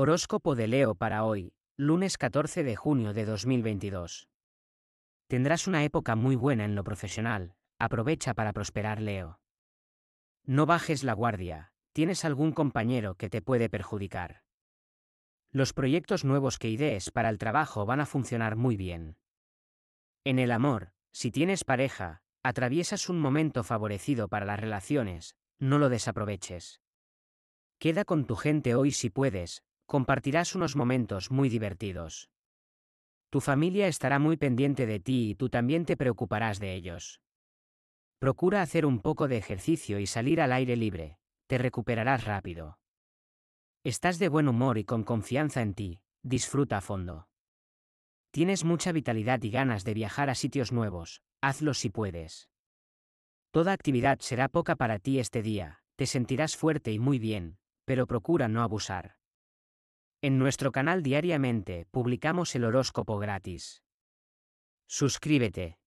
Horóscopo de Leo para hoy, lunes 14 de junio de 2022. Tendrás una época muy buena en lo profesional, aprovecha para prosperar Leo. No bajes la guardia, tienes algún compañero que te puede perjudicar. Los proyectos nuevos que idees para el trabajo van a funcionar muy bien. En el amor, si tienes pareja, atraviesas un momento favorecido para las relaciones, no lo desaproveches. Queda con tu gente hoy si puedes, compartirás unos momentos muy divertidos. Tu familia estará muy pendiente de ti y tú también te preocuparás de ellos. Procura hacer un poco de ejercicio y salir al aire libre, te recuperarás rápido. Estás de buen humor y con confianza en ti, disfruta a fondo. Tienes mucha vitalidad y ganas de viajar a sitios nuevos, hazlo si puedes. Toda actividad será poca para ti este día, te sentirás fuerte y muy bien, pero procura no abusar. En nuestro canal diariamente publicamos el horóscopo gratis. Suscríbete.